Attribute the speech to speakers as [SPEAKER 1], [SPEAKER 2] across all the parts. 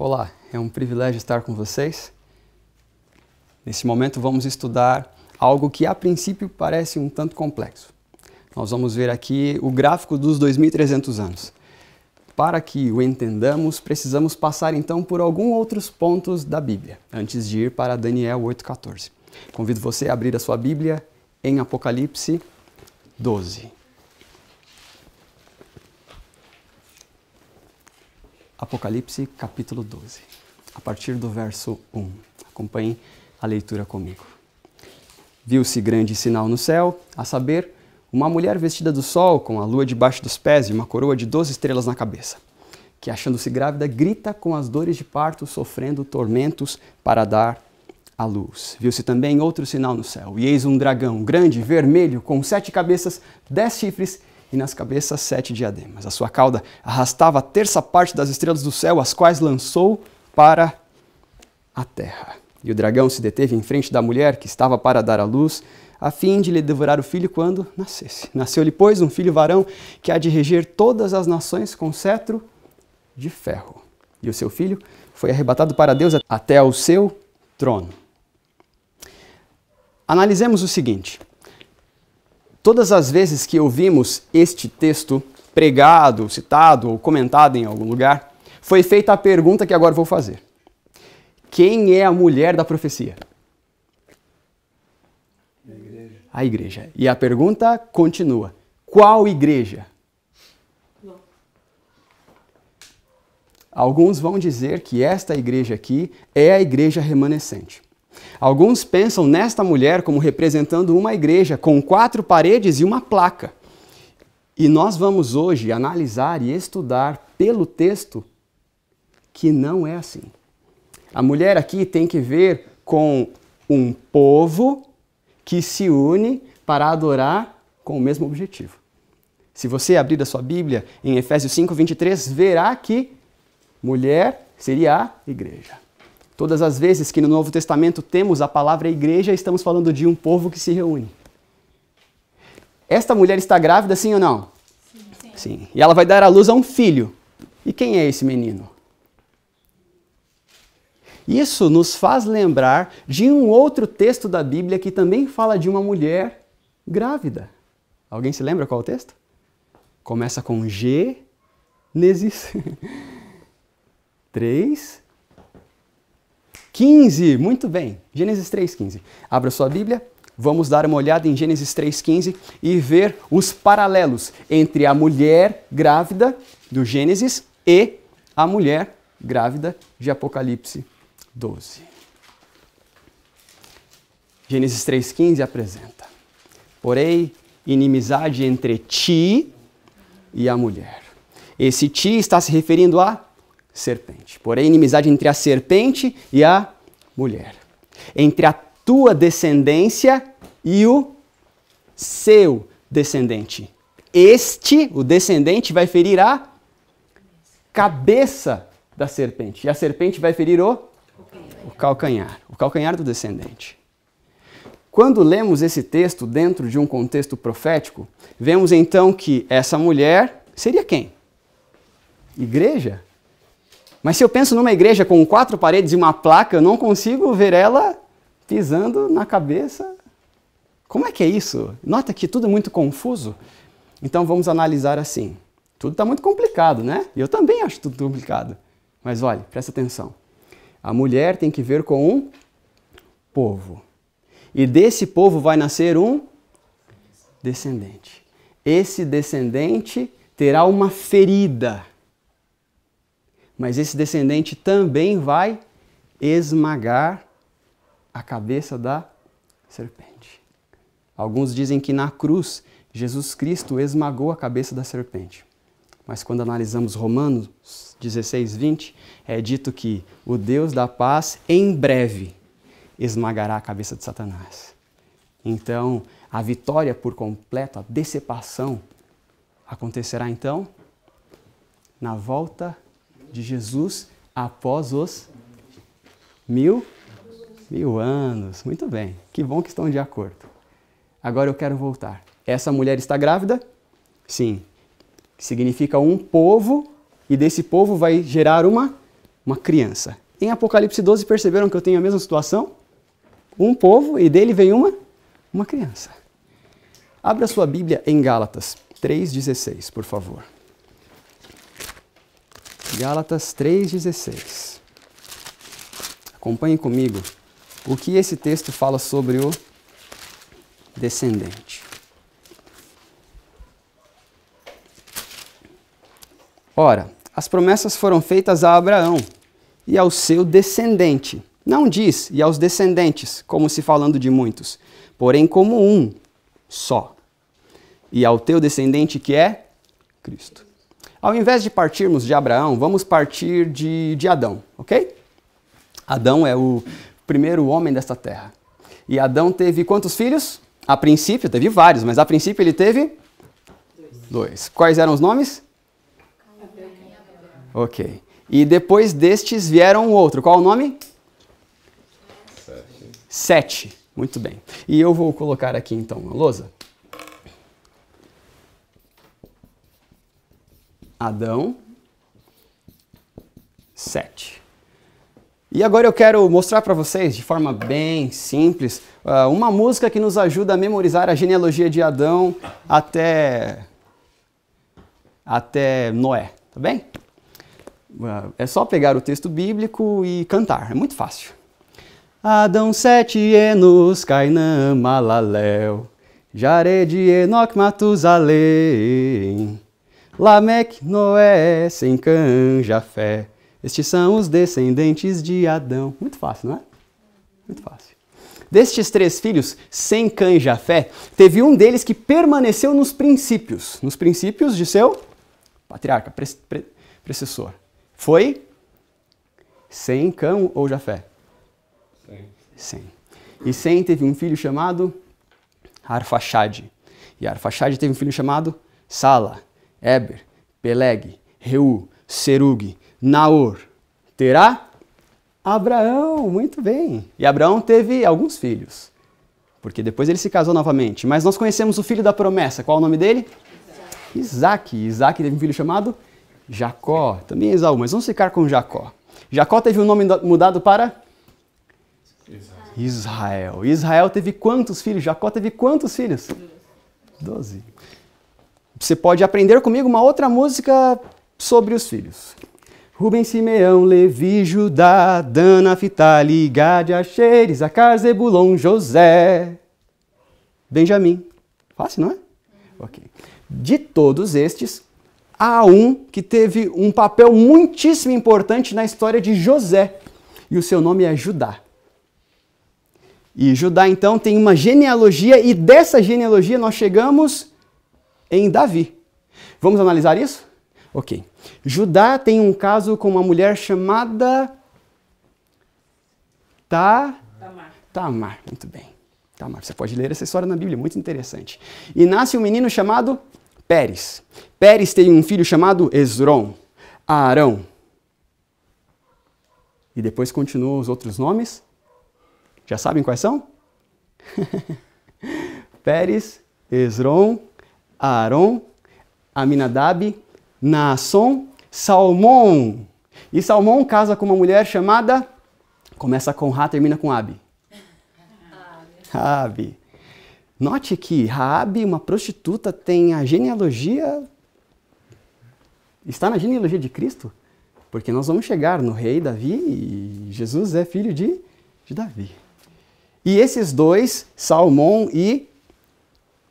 [SPEAKER 1] Olá, é um privilégio estar com vocês. Nesse momento vamos estudar algo que a princípio parece um tanto complexo. Nós vamos ver aqui o gráfico dos 2300 anos. Para que o entendamos, precisamos passar então por alguns outros pontos da Bíblia, antes de ir para Daniel 8:14. Convido você a abrir a sua Bíblia em Apocalipse 12. Apocalipse capítulo 12, a partir do verso 1. Acompanhe a leitura comigo. Viu-se grande sinal no céu, a saber, uma mulher vestida do sol, com a lua debaixo dos pés e uma coroa de doze estrelas na cabeça, que, achando-se grávida, grita com as dores de parto, sofrendo tormentos para dar à luz. Viu-se também outro sinal no céu, e eis um dragão grande, vermelho, com sete cabeças, dez chifres e nas cabeças sete diademas. A sua cauda arrastava a terça parte das estrelas do céu, as quais lançou para a terra. E o dragão se deteve em frente da mulher que estava para dar à luz, a fim de lhe devorar o filho quando nascesse. Nasceu-lhe, pois, um filho varão que há de reger todas as nações com cetro de ferro. E o seu filho foi arrebatado para Deus até ao seu trono. Analisemos o seguinte: Todas as vezes que ouvimos este texto pregado, citado ou comentado em algum lugar, foi feita a pergunta que agora vou fazer: Quem é a mulher da profecia? A igreja. A igreja. E a pergunta continua: Qual igreja? Alguns vão dizer que esta igreja aqui é a igreja remanescente. Alguns pensam nesta mulher como representando uma igreja com quatro paredes e uma placa. E nós vamos hoje analisar e estudar pelo texto que não é assim. A mulher aqui tem que ver com um povo que se une para adorar com o mesmo objetivo. Se você abrir a sua Bíblia em Efésios 5:23, verá que mulher seria a igreja. Todas as vezes que no Novo Testamento temos a palavra igreja, estamos falando de um povo que se reúne. Esta mulher está grávida, sim ou não? Sim. sim. sim. E ela vai dar à luz a um filho. E quem é esse menino? Isso nos faz lembrar de um outro texto da Bíblia que também fala de uma mulher grávida. Alguém se lembra qual é o texto? Começa com Gênesis 3, 15, muito bem. Gênesis 3:15. Abra sua Bíblia. Vamos dar uma olhada em Gênesis 3:15 e ver os paralelos entre a mulher grávida do Gênesis e a mulher grávida de Apocalipse 12. Gênesis 3:15 apresenta: Porém, inimizade entre ti e a mulher. Esse ti está se referindo a serpente. Porém, inimizade entre a serpente e a mulher, entre a tua descendência e o seu descendente. Este, o descendente, vai ferir a cabeça da serpente, e a serpente vai ferir o, o calcanhar, o calcanhar do descendente. Quando lemos esse texto dentro de um contexto profético, vemos então que essa mulher seria quem? Igreja? Mas se eu penso numa igreja com quatro paredes e uma placa, eu não consigo ver ela pisando na cabeça. Como é que é isso? Nota que tudo é muito confuso. Então vamos analisar assim. Tudo está muito complicado, né? Eu também acho tudo complicado. Mas olha, presta atenção. A mulher tem que ver com um povo. E desse povo vai nascer um descendente. Esse descendente terá uma ferida mas esse descendente também vai esmagar a cabeça da serpente. Alguns dizem que na cruz Jesus Cristo esmagou a cabeça da serpente. Mas quando analisamos Romanos 16, 20, é dito que o Deus da paz em breve esmagará a cabeça de Satanás. Então, a vitória por completo, a decepção, acontecerá então na volta de Jesus após os mil, mil anos. Muito bem, que bom que estão de acordo. Agora eu quero voltar. Essa mulher está grávida? Sim. Significa um povo, e desse povo vai gerar uma, uma criança. Em Apocalipse 12, perceberam que eu tenho a mesma situação? Um povo, e dele vem uma, uma criança. Abra sua Bíblia em Gálatas 3,16, por favor. Gálatas 3,16. Acompanhe comigo o que esse texto fala sobre o descendente. Ora, as promessas foram feitas a Abraão e ao seu descendente. Não diz e aos descendentes, como se falando de muitos, porém como um só. E ao teu descendente que é Cristo. Ao invés de partirmos de Abraão, vamos partir de, de Adão, ok? Adão é o primeiro homem desta terra. E Adão teve quantos filhos? A princípio, teve vários, mas a princípio ele teve dois. dois. Quais eram os nomes? Ok. E depois destes vieram outro. Qual o nome? Sete. Sete. Muito bem. E eu vou colocar aqui então a lousa. Adão, Sete. E agora eu quero mostrar para vocês, de forma bem simples, ah, uma música que nos ajuda a memorizar a genealogia de Adão até, até Noé, tá bem? Ah, é só pegar o texto bíblico e cantar, é muito fácil. Adão sete Enos, Cainã, Malaléu, Jared, Enoch, Matusalém. Lameque, Noé, Sem, Cã, Jafé. Estes são os descendentes de Adão. Muito fácil, não é? Muito fácil. Destes três filhos, Sem, Cã e Jafé, teve um deles que permaneceu nos princípios, nos princípios de seu patriarca, pre pre precessor. Foi Sem, Cã ou Jafé? Sem. Sem. E Sem teve um filho chamado Arfaxade. E Arfaxade teve um filho chamado Sala. Eber, Peleg, Reu, Serug, Naor. Terá Abraão, muito bem. E Abraão teve alguns filhos, porque depois ele se casou novamente. Mas nós conhecemos o filho da promessa, qual é o nome dele? Isaac. Isaac teve um filho chamado Jacó, também Esaú, mas vamos ficar com Jacó. Jacó teve o um nome mudado para Israel. Israel teve quantos filhos? Jacó teve quantos filhos? Doze. Você pode aprender comigo uma outra música sobre os filhos. Rubem, Simeão, Levi, Judá, Dana, Fitali, Gade, Asher, Isaacar, Zebulon, José, Benjamim. Fácil, não é? Uhum. Ok. De todos estes, há um que teve um papel muitíssimo importante na história de José, e o seu nome é Judá. E Judá, então, tem uma genealogia, e dessa genealogia nós chegamos em Davi. Vamos analisar isso? Ok. Judá tem um caso com uma mulher chamada Tá? Tamar. Tamar, muito bem. Tamar, você pode ler essa história na Bíblia, muito interessante. E nasce um menino chamado Pérez. Pérez tem um filho chamado Esron, Arão. E depois continuam os outros nomes. Já sabem quais são? Pérez, Esron, Aaron, Aminadab, Naasson, Salmão. E Salmão casa com uma mulher chamada. Começa com Ra, termina com Abi. Abi. Note que Raab, uma prostituta, tem a genealogia. Está na genealogia de Cristo? Porque nós vamos chegar no rei Davi e Jesus é filho de, de Davi. E esses dois, Salomão e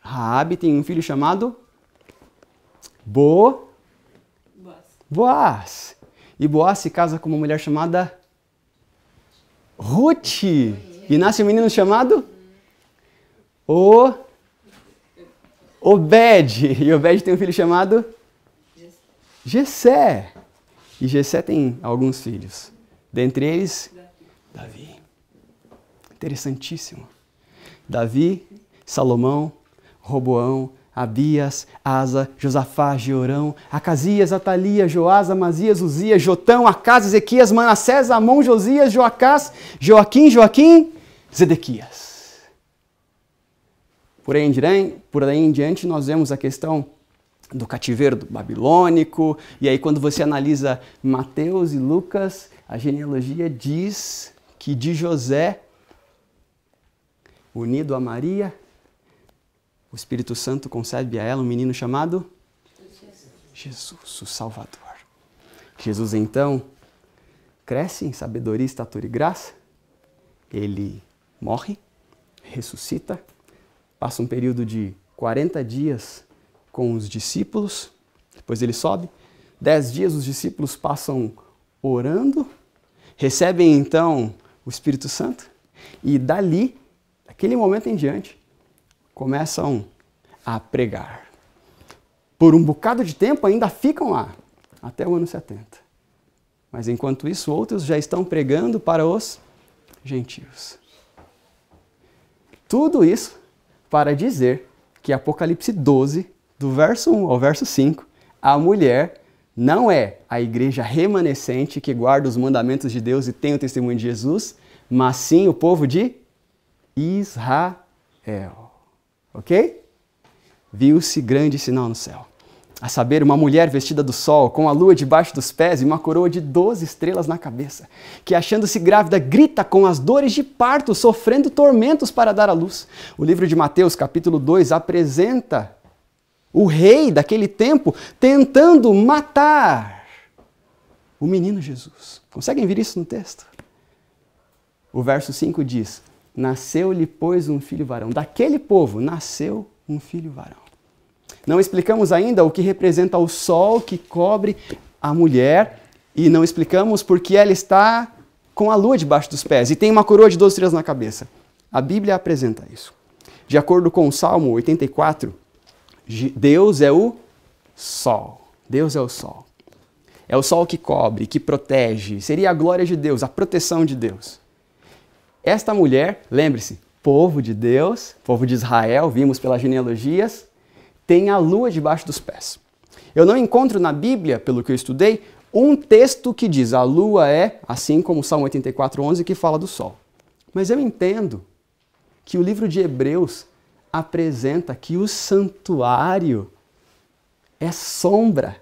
[SPEAKER 1] Raabe tem um filho chamado Bo... Boaz. Boaz. E Boaz se casa com uma mulher chamada Ruth. E nasce um menino chamado O... Obed. E Obed tem um filho chamado Jessé. E Jessé tem alguns filhos. Dentre eles, Davi. Interessantíssimo. Davi, Salomão, Roboão, Abias, Asa, Josafá, Georão, Acasias, Atalia, Joás, Amazias, Uzias, Jotão, Acas, Ezequias, Manassés, Amon, Josias, Joacás, Joaquim, Joaquim, Zedequias. Por aí em diante, por aí em diante nós vemos a questão do cativeiro babilônico, e aí quando você analisa Mateus e Lucas, a genealogia diz que de José, unido a Maria, Espírito Santo concebe a ela um menino chamado Jesus, Jesus o Salvador. Jesus então cresce em sabedoria, estatura e graça. Ele morre, ressuscita, passa um período de 40 dias com os discípulos, depois ele sobe. Dez dias os discípulos passam orando, recebem então o Espírito Santo e dali, daquele momento em diante, começam a pregar. Por um bocado de tempo ainda ficam lá, até o ano 70. Mas enquanto isso, outros já estão pregando para os gentios. Tudo isso para dizer que Apocalipse 12, do verso 1 ao verso 5, a mulher não é a igreja remanescente que guarda os mandamentos de Deus e tem o testemunho de Jesus, mas sim o povo de Israel. Ok? Viu-se grande sinal no céu. A saber, uma mulher vestida do sol, com a lua debaixo dos pés e uma coroa de doze estrelas na cabeça, que achando-se grávida grita com as dores de parto, sofrendo tormentos para dar à luz. O livro de Mateus, capítulo 2, apresenta o rei daquele tempo tentando matar o menino Jesus. Conseguem ver isso no texto? O verso 5 diz: Nasceu-lhe, pois, um filho varão. Daquele povo nasceu um filho varão. Não explicamos ainda o que representa o sol que cobre a mulher e não explicamos porque ela está com a lua debaixo dos pés e tem uma coroa de 12 estrelas na cabeça. A Bíblia apresenta isso. De acordo com o Salmo 84, Deus é o sol. Deus é o sol. É o sol que cobre, que protege. Seria a glória de Deus, a proteção de Deus. Esta mulher, lembre-se, povo de Deus, povo de Israel, vimos pelas genealogias, tem a lua debaixo dos pés. Eu não encontro na Bíblia, pelo que eu estudei, um texto que diz a lua é, assim como o Salmo 84, 11, que fala do sol. Mas eu entendo que o livro de Hebreus apresenta que o santuário é sombra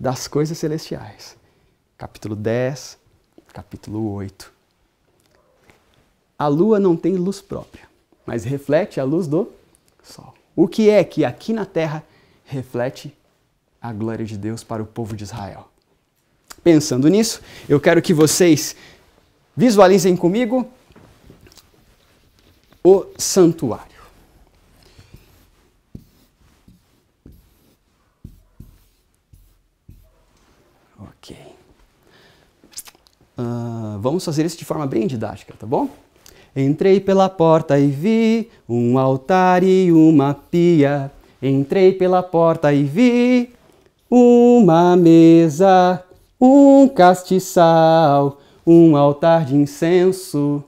[SPEAKER 1] das coisas celestiais. Capítulo 10, capítulo 8 a lua não tem luz própria, mas reflete a luz do sol. O que é que aqui na terra reflete a glória de Deus para o povo de Israel? Pensando nisso, eu quero que vocês visualizem comigo o santuário. Ok. Uh, vamos fazer isso de forma bem didática, tá bom? Entrei pela porta e vi um altar e uma pia. Entrei pela porta e vi uma mesa, um castiçal, um altar de incenso.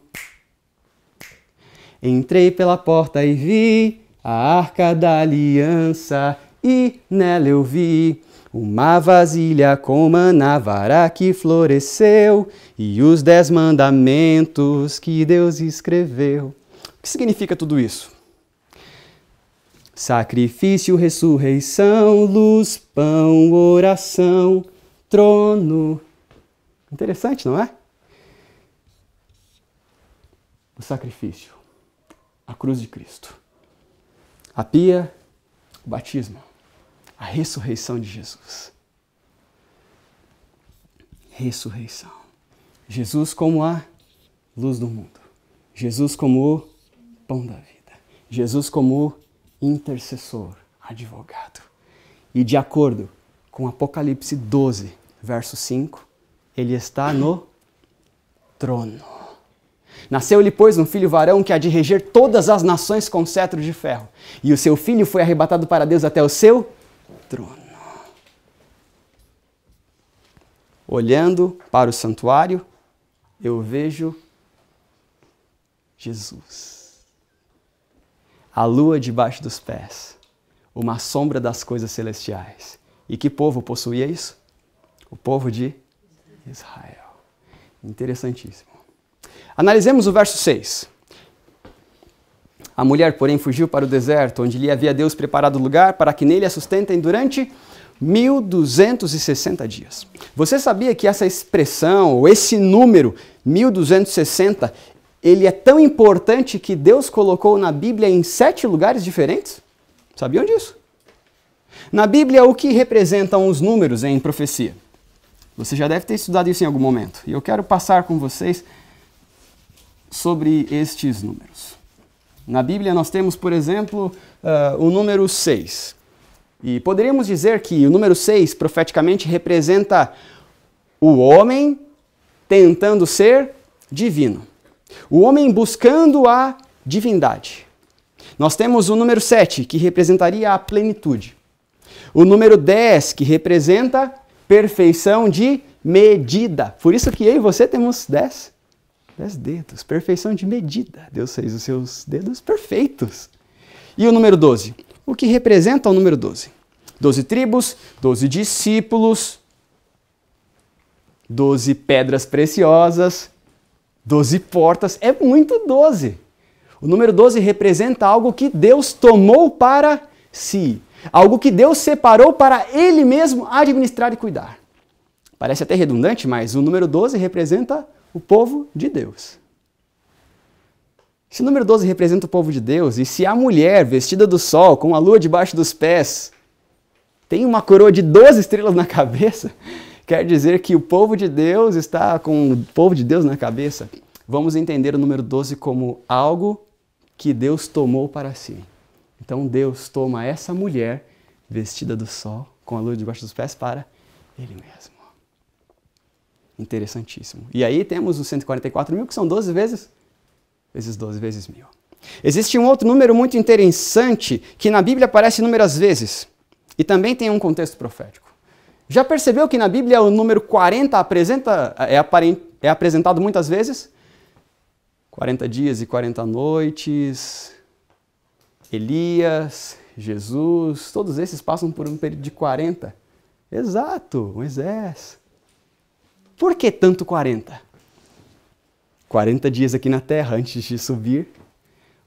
[SPEAKER 1] Entrei pela porta e vi a arca da aliança, e nela eu vi uma vasilha com manavara que floresceu e os dez mandamentos que Deus escreveu. O que significa tudo isso? Sacrifício, ressurreição, luz, pão, oração, trono. Interessante, não é? O sacrifício, a cruz de Cristo, a pia, o batismo, a ressurreição de Jesus. Ressurreição. Jesus como a luz do mundo. Jesus como o pão da vida. Jesus como o intercessor, advogado. E de acordo com Apocalipse 12, verso 5, ele está no trono. Nasceu-lhe, pois, um filho varão que há de reger todas as nações com cetro de ferro. E o seu filho foi arrebatado para Deus até o seu trono. Olhando para o santuário, eu vejo Jesus. A lua debaixo dos pés, uma sombra das coisas celestiais. E que povo possuía isso? O povo de Israel. Interessantíssimo. Analisemos o verso 6. A mulher, porém, fugiu para o deserto, onde lhe havia Deus preparado lugar para que nele a sustentem durante 1260 dias. Você sabia que essa expressão, ou esse número, 1260, ele é tão importante que Deus colocou na Bíblia em sete lugares diferentes? Sabiam disso? Na Bíblia, o que representam os números em profecia? Você já deve ter estudado isso em algum momento. E eu quero passar com vocês sobre estes números. Na Bíblia nós temos, por exemplo, uh, o número 6. E poderíamos dizer que o número 6 profeticamente representa o homem tentando ser divino. O homem buscando a divindade. Nós temos o número 7, que representaria a plenitude. O número 10, que representa perfeição de medida. Por isso que eu e você temos 10 Dez dedos, perfeição de medida. Deus fez os seus dedos perfeitos. E o número 12? O que representa o número 12? Doze tribos, doze discípulos, doze pedras preciosas, doze portas. É muito doze. O número 12 representa algo que Deus tomou para si, algo que Deus separou para Ele mesmo administrar e cuidar. Parece até redundante, mas o número 12 representa o povo de Deus. Se o número 12 representa o povo de Deus, e se a mulher vestida do sol, com a lua debaixo dos pés, tem uma coroa de 12 estrelas na cabeça, quer dizer que o povo de Deus está com o povo de Deus na cabeça. Vamos entender o número 12 como algo que Deus tomou para si. Então Deus toma essa mulher vestida do sol, com a lua debaixo dos pés, para Ele mesmo. Interessantíssimo. E aí temos os 144 mil, que são 12 vezes, vezes 12 vezes mil. Existe um outro número muito interessante que na Bíblia aparece inúmeras vezes e também tem um contexto profético. Já percebeu que na Bíblia o número 40 apresenta, é, aparent, é apresentado muitas vezes? 40 dias e 40 noites, Elias, Jesus, todos esses passam por um período de 40. Exato, Moisés. Por que tanto 40? 40 dias aqui na Terra antes de subir.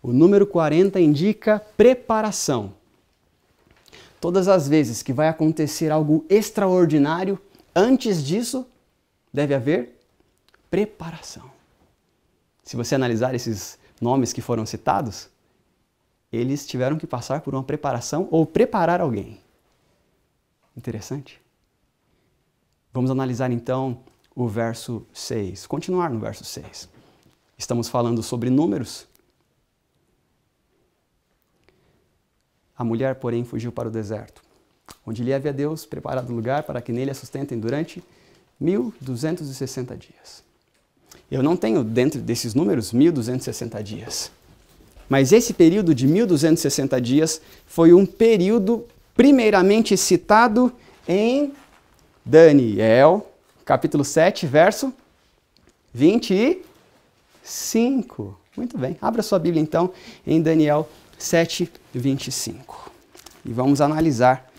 [SPEAKER 1] O número 40 indica preparação. Todas as vezes que vai acontecer algo extraordinário, antes disso, deve haver preparação. Se você analisar esses nomes que foram citados, eles tiveram que passar por uma preparação ou preparar alguém. Interessante? Vamos analisar então o verso 6. Continuar no verso 6. Estamos falando sobre números. A mulher, porém, fugiu para o deserto, onde lhe havia Deus preparado lugar para que nele a sustentem durante 1260 dias. Eu não tenho dentro desses números 1260 dias. Mas esse período de 1260 dias foi um período primeiramente citado em Daniel capítulo 7, verso 25. Muito bem. Abra sua Bíblia então em Daniel 7, 25. E vamos analisar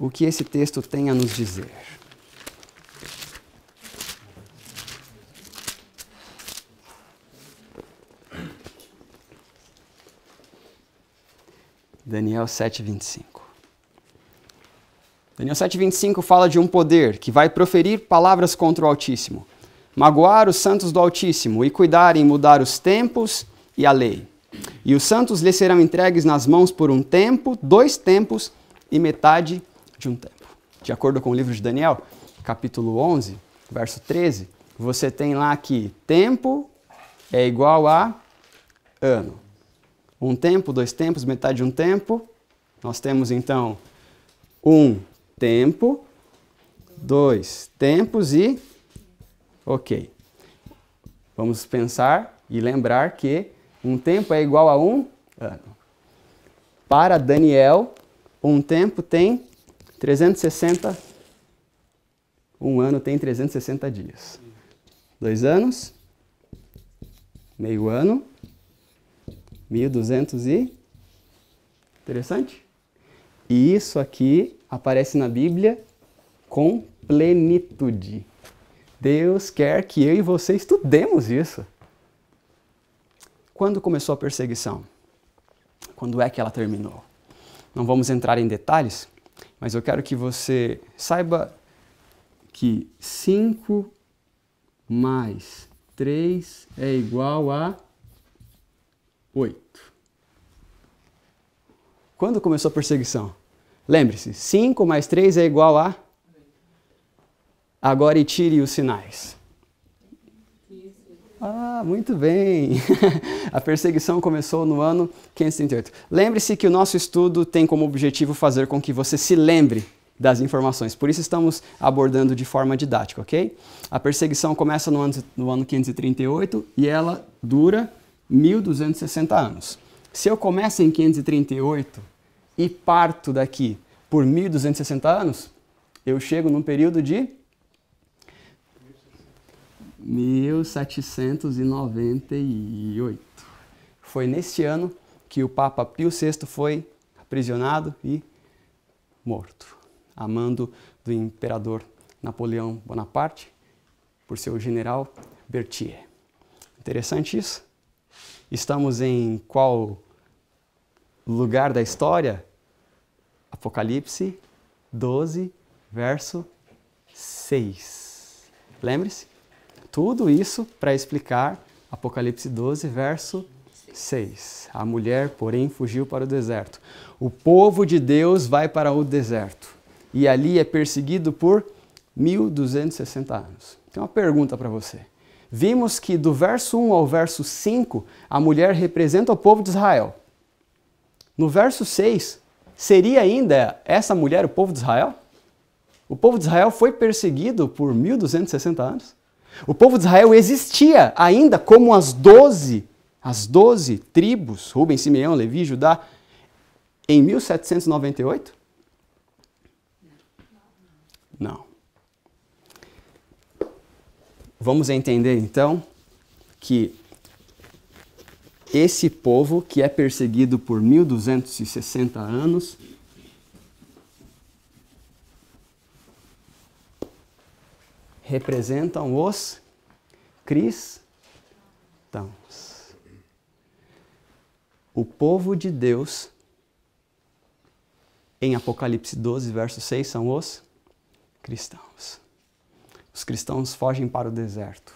[SPEAKER 1] o que esse texto tem a nos dizer. Daniel 7, 25. Daniel 7,25 fala de um poder que vai proferir palavras contra o Altíssimo, magoar os santos do Altíssimo e cuidar em mudar os tempos e a lei. E os santos lhe serão entregues nas mãos por um tempo, dois tempos e metade de um tempo. De acordo com o livro de Daniel, capítulo 11, verso 13, você tem lá que tempo é igual a ano. Um tempo, dois tempos, metade de um tempo. Nós temos então um tempo, dois tempos e ok. Vamos pensar e lembrar que um tempo é igual a um ano. Para Daniel, um tempo tem 360, um ano tem 360 dias. Dois anos, meio ano, 1200 e... Interessante? E isso aqui aparece na Bíblia com plenitude. Deus quer que eu e você estudemos isso. Quando começou a perseguição? Quando é que ela terminou? Não vamos entrar em detalhes, mas eu quero que você saiba que 5 mais 3 é igual a 8. Quando começou a perseguição? Lembre-se, 5 mais 3 é igual a. Agora e tire os sinais. Ah, muito bem! a perseguição começou no ano 538. Lembre-se que o nosso estudo tem como objetivo fazer com que você se lembre das informações, por isso estamos abordando de forma didática, ok? A perseguição começa no ano, no ano 538 e ela dura 1260 anos. Se eu começo em 538 e parto daqui por 1260 anos, eu chego num período de 1798. Foi neste ano que o Papa Pio VI foi aprisionado e morto, a mando do imperador Napoleão Bonaparte por seu general Berthier. Interessante isso? Estamos em qual lugar da história? Apocalipse 12, verso 6. Lembre-se, tudo isso para explicar Apocalipse 12, verso 6. A mulher, porém, fugiu para o deserto. O povo de Deus vai para o deserto e ali é perseguido por 1260 anos. Tem uma pergunta para você. Vimos que do verso 1 ao verso 5, a mulher representa o povo de Israel. No verso 6, seria ainda essa mulher o povo de Israel? O povo de Israel foi perseguido por 1260 anos. O povo de Israel existia ainda como as doze, as doze tribos, Rubem, Simeão, Levi, Judá, em 1798? Não. Vamos entender então que esse povo que é perseguido por 1260 anos representam os cristãos. O povo de Deus, em Apocalipse 12, verso 6, são os cristãos. Os cristãos fogem para o deserto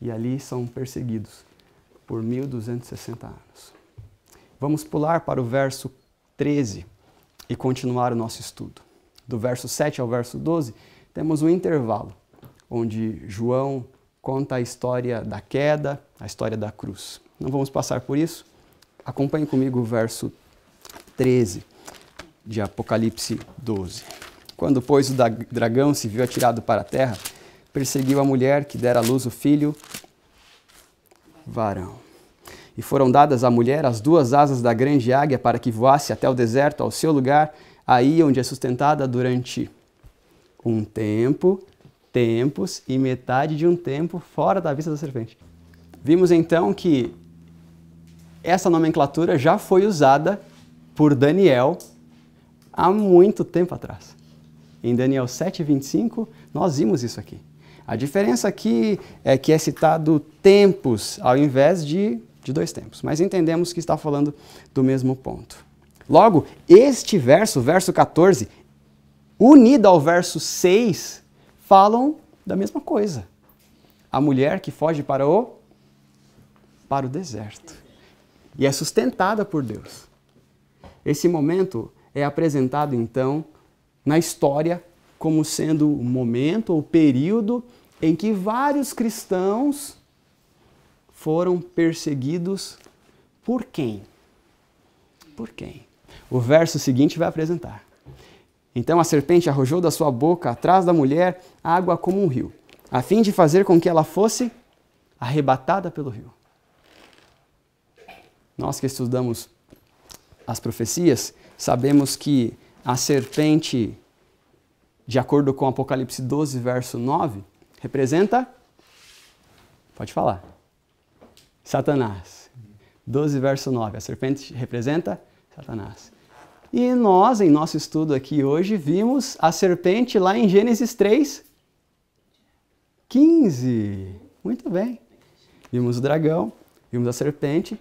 [SPEAKER 1] e ali são perseguidos por 1260 anos. Vamos pular para o verso 13 e continuar o nosso estudo. Do verso 7 ao verso 12, temos um intervalo onde João conta a história da queda, a história da cruz. Não vamos passar por isso. Acompanhe comigo o verso 13 de Apocalipse 12. Quando, pois, o dragão se viu atirado para a terra, perseguiu a mulher que dera à luz o filho varão. E foram dadas à mulher as duas asas da grande águia para que voasse até o deserto, ao seu lugar, aí onde é sustentada durante um tempo, tempos e metade de um tempo fora da vista da serpente. Vimos então que essa nomenclatura já foi usada por Daniel há muito tempo atrás. Em Daniel 7:25, nós vimos isso aqui. A diferença aqui é que é citado tempos ao invés de, de dois tempos, mas entendemos que está falando do mesmo ponto. Logo, este verso, verso 14, unido ao verso 6, falam da mesma coisa. A mulher que foge para o para o deserto e é sustentada por Deus. Esse momento é apresentado então na história como sendo o momento ou período em que vários cristãos foram perseguidos por quem? Por quem? O verso seguinte vai apresentar. Então a serpente arrojou da sua boca, atrás da mulher, água como um rio, a fim de fazer com que ela fosse arrebatada pelo rio. Nós que estudamos as profecias, sabemos que a serpente de acordo com Apocalipse 12, verso 9, representa. Pode falar. Satanás. 12, verso 9. A serpente representa Satanás. E nós, em nosso estudo aqui hoje, vimos a serpente lá em Gênesis 3, 15. Muito bem. Vimos o dragão, vimos a serpente,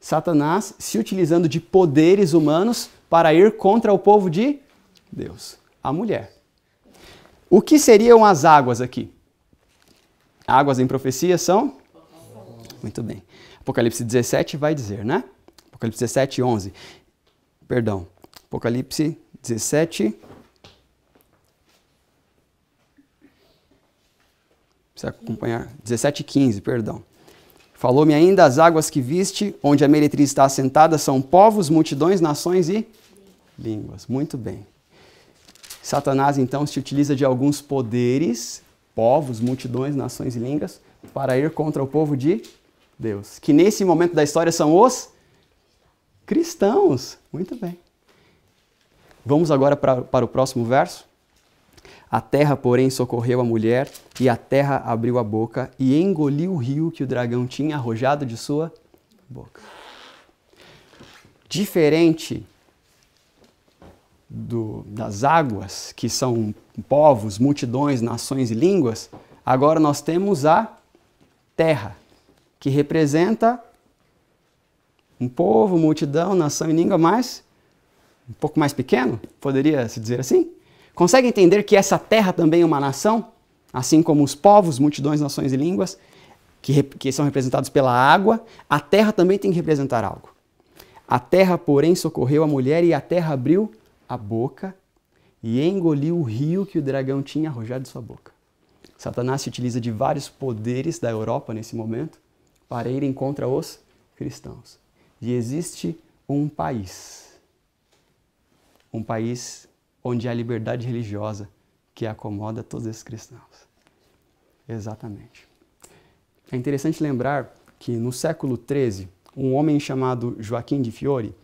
[SPEAKER 1] Satanás se utilizando de poderes humanos para ir contra o povo de Deus, a mulher. O que seriam as águas aqui? Águas em profecia são? Muito bem. Apocalipse 17 vai dizer, né? Apocalipse 17, 11. Perdão. Apocalipse 17. Precisa acompanhar. 17, 15, perdão. Falou-me ainda as águas que viste, onde a meretriz está assentada, são povos, multidões, nações e línguas. Muito bem. Satanás então se utiliza de alguns poderes, povos, multidões, nações e línguas, para ir contra o povo de Deus, que nesse momento da história são os cristãos. Muito bem. Vamos agora para, para o próximo verso. A terra, porém, socorreu a mulher, e a terra abriu a boca e engoliu o rio que o dragão tinha arrojado de sua boca. Diferente do, das águas, que são povos, multidões, nações e línguas, agora nós temos a terra, que representa um povo, multidão, nação e língua, mas um pouco mais pequeno, poderia se dizer assim? Consegue entender que essa terra também é uma nação? Assim como os povos, multidões, nações e línguas, que, que são representados pela água, a terra também tem que representar algo. A terra, porém, socorreu a mulher e a terra abriu a boca e engoliu o rio que o dragão tinha arrojado de sua boca. Satanás se utiliza de vários poderes da Europa nesse momento para irem contra os cristãos. E existe um país, um país onde há liberdade religiosa que acomoda todos esses cristãos. Exatamente. É interessante lembrar que no século XIII, um homem chamado Joaquim de Fiore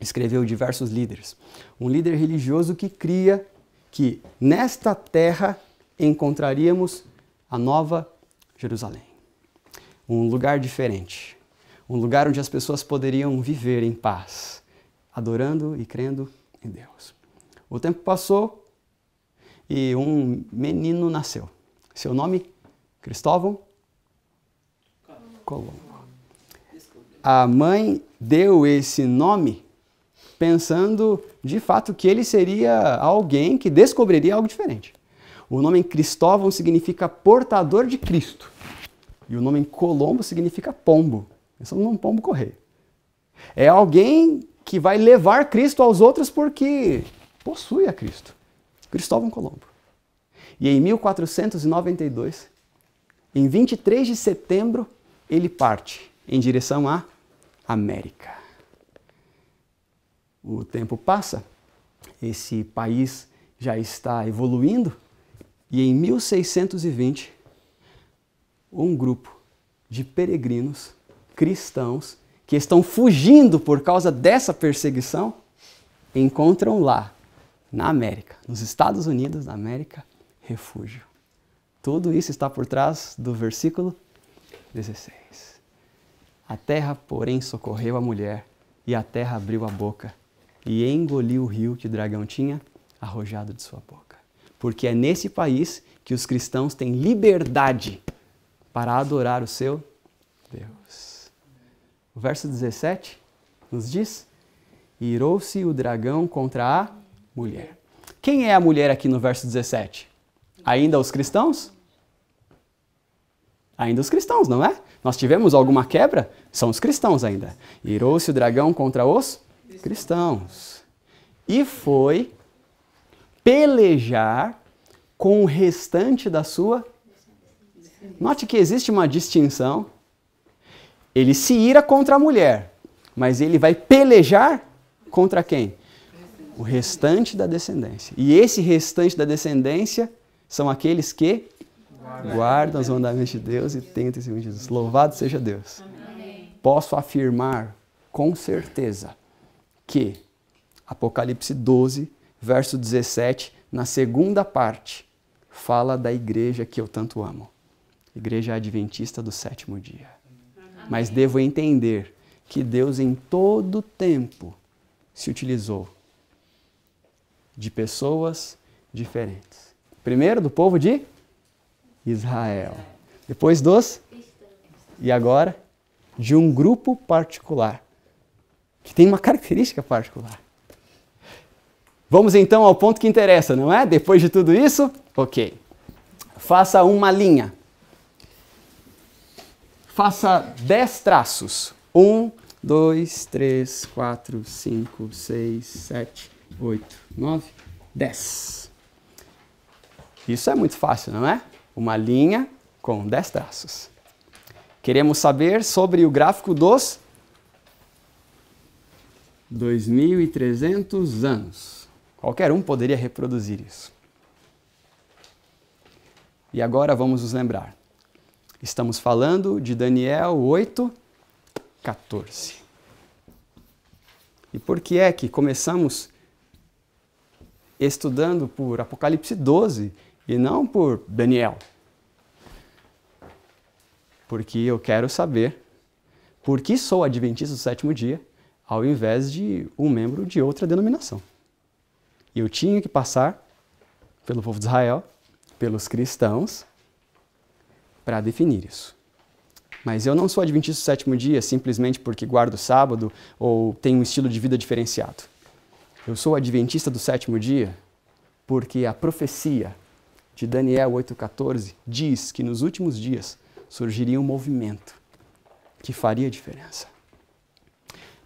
[SPEAKER 1] escreveu diversos líderes. Um líder religioso que cria que nesta terra encontraríamos a nova Jerusalém. Um lugar diferente, um lugar onde as pessoas poderiam viver em paz, adorando e crendo em Deus. O tempo passou e um menino nasceu. Seu nome? Cristóvão Colombo. A mãe deu esse nome pensando de fato que ele seria alguém que descobriria algo diferente. O nome Cristóvão significa portador de Cristo. E o nome Colombo significa pombo. Pensando é um pombo correio. É alguém que vai levar Cristo aos outros porque possui a Cristo. Cristóvão Colombo. E em 1492, em 23 de setembro, ele parte em direção à América o tempo passa, esse país já está evoluindo e em 1620 um grupo de peregrinos cristãos que estão fugindo por causa dessa perseguição encontram lá na América, nos Estados Unidos da América, refúgio. Tudo isso está por trás do versículo 16. A terra, porém, socorreu a mulher, e a terra abriu a boca e engoliu o rio que o dragão tinha arrojado de sua boca. Porque é nesse país que os cristãos têm liberdade para adorar o seu Deus. O verso 17 nos diz: Irou-se o dragão contra a mulher. Quem é a mulher aqui no verso 17? Ainda os cristãos? Ainda os cristãos, não é? Nós tivemos alguma quebra? São os cristãos ainda. Irou-se o dragão contra os cristãos. E foi pelejar com o restante da sua. Note que existe uma distinção. Ele se ira contra a mulher, mas ele vai pelejar contra quem? O restante da descendência. E esse restante da descendência são aqueles que guardam os mandamentos de Deus e tentam seguir Jesus. Louvado seja Deus. Posso afirmar com certeza que Apocalipse 12, verso 17, na segunda parte, fala da igreja que eu tanto amo. Igreja Adventista do sétimo dia. Mas devo entender que Deus em todo tempo se utilizou de pessoas diferentes. Primeiro do povo de Israel, depois dos e agora de um grupo particular que tem uma característica particular. Vamos então ao ponto que interessa, não é? Depois de tudo isso, ok. Faça uma linha. Faça 10 traços. 1, 2, 3, 4, 5, 6, 7, 8, 9, 10. Isso é muito fácil, não é? Uma linha com 10 traços. Queremos saber sobre o gráfico dos 2.300 anos. Qualquer um poderia reproduzir isso. E agora vamos nos lembrar. Estamos falando de Daniel 8, 14. E por que é que começamos estudando por Apocalipse 12 e não por Daniel? Porque eu quero saber por que sou adventista do sétimo dia ao invés de um membro de outra denominação. E eu tinha que passar pelo povo de Israel, pelos cristãos, para definir isso. Mas eu não sou adventista do sétimo dia simplesmente porque guardo o sábado ou tenho um estilo de vida diferenciado. Eu sou adventista do sétimo dia porque a profecia de Daniel 8,14 diz que nos últimos dias surgiria um movimento que faria diferença.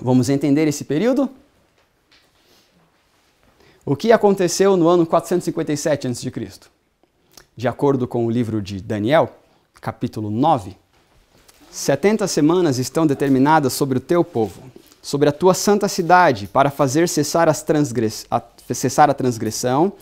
[SPEAKER 1] Vamos entender esse período? O que aconteceu no ano 457 a.C.? De acordo com o livro de Daniel, capítulo 9, 70 semanas estão determinadas sobre o teu povo, sobre a tua santa cidade, para fazer cessar, transgress... a... cessar a transgressão,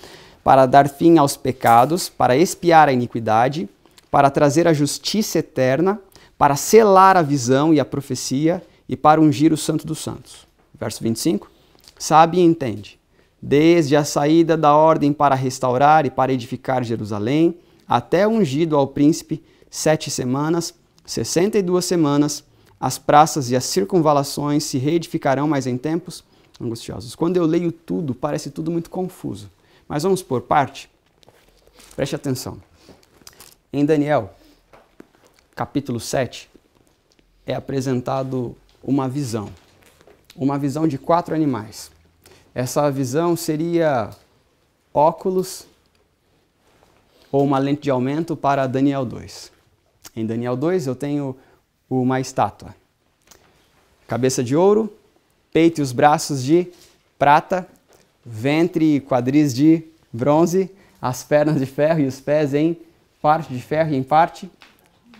[SPEAKER 1] para dar fim aos pecados, para expiar a iniquidade, para trazer a justiça eterna, para selar a visão e a profecia e para ungir o santo dos santos. Verso 25, sabe e entende, desde a saída da ordem para restaurar e para edificar Jerusalém, até ungido ao príncipe, sete semanas, sessenta e duas semanas, as praças e as circunvalações se reedificarão, mas em tempos angustiosos. Quando eu leio tudo, parece tudo muito confuso. Mas vamos por parte? Preste atenção. Em Daniel, capítulo 7, é apresentado uma visão. Uma visão de quatro animais. Essa visão seria óculos ou uma lente de aumento para Daniel 2. Em Daniel 2 eu tenho uma estátua. Cabeça de ouro, peito e os braços de prata, ventre e quadris de bronze, as pernas de ferro e os pés em parte de ferro e em parte